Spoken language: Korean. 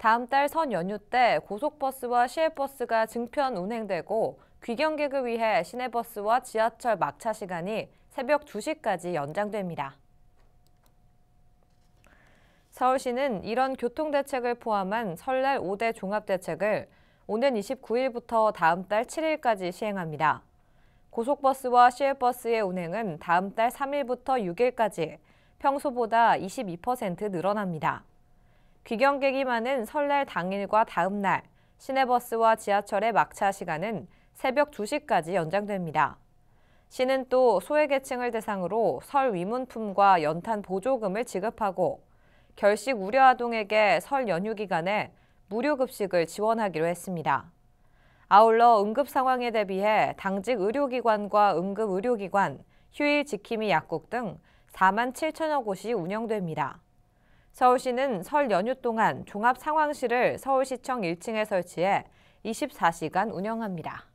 다음 달 선 연휴 때 고속버스와 시외버스가 증편 운행되고 귀경객을 위해 시내버스와 지하철 막차 시간이 새벽 2시까지 연장됩니다. 서울시는 이런 교통대책을 포함한 설날 5대 종합대책을 오는 29일부터 다음 달 7일까지 시행합니다. 고속버스와 시외버스의 운행은 다음 달 3일부터 6일까지 평소보다 22% 늘어납니다. 귀경객이 많은 설날 당일과 다음 날 시내버스와 지하철의 막차 시간은 새벽 2시까지 연장됩니다. 시는 또 소외계층을 대상으로 설 위문품과 연탄 보조금을 지급하고 결식 우려 아동에게 설 연휴 기간에 무료 급식을 지원하기로 했습니다. 아울러 응급 상황에 대비해 당직 의료기관과 응급 의료기관, 휴일 지킴이 약국 등 4만 7천여 곳이 운영됩니다. 서울시는 설 연휴 동안 종합 상황실을 서울시청 1층에 설치해 24시간 운영합니다.